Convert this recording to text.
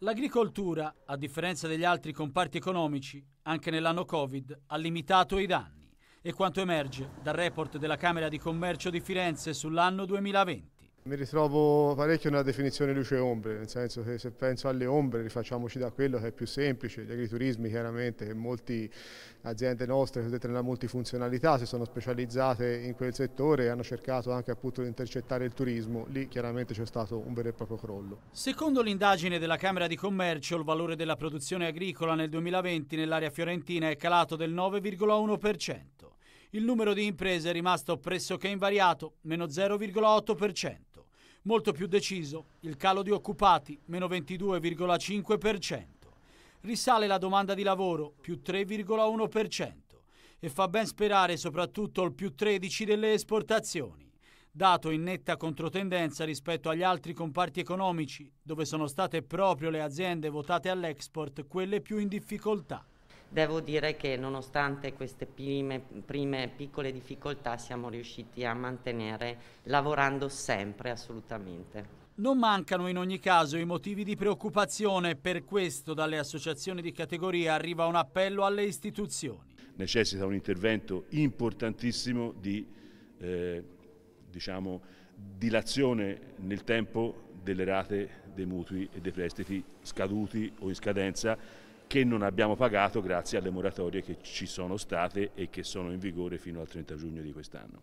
L'agricoltura, a differenza degli altri comparti economici, anche nell'anno Covid ha limitato i danni e quanto emerge dal report della Camera di Commercio di Firenze sull'anno 2020. Mi ritrovo parecchio nella definizione luce-ombre, e nel senso che se penso alle ombre rifacciamoci da quello che è più semplice, gli agriturismi chiaramente, che molte aziende nostre cosiddette nella multifunzionalità si sono specializzate in quel settore e hanno cercato anche appunto di intercettare il turismo, lì chiaramente c'è stato un vero e proprio crollo. Secondo l'indagine della Camera di Commercio il valore della produzione agricola nel 2020 nell'area fiorentina è calato del 9,1%. Il numero di imprese è rimasto pressoché invariato, meno 0,8%. Molto più deciso il calo di occupati, meno 22,5%. Risale la domanda di lavoro, più 3,1%. E fa ben sperare soprattutto il più 13 delle esportazioni, dato in netta controtendenza rispetto agli altri comparti economici, dove sono state proprio le aziende votate all'export quelle più in difficoltà devo dire che nonostante queste prime, prime piccole difficoltà siamo riusciti a mantenere lavorando sempre assolutamente. Non mancano in ogni caso i motivi di preoccupazione, per questo dalle associazioni di categoria arriva un appello alle istituzioni. Necessita un intervento importantissimo di eh, diciamo, dilazione nel tempo delle rate dei mutui e dei prestiti scaduti o in scadenza che non abbiamo pagato grazie alle moratorie che ci sono state e che sono in vigore fino al 30 giugno di quest'anno.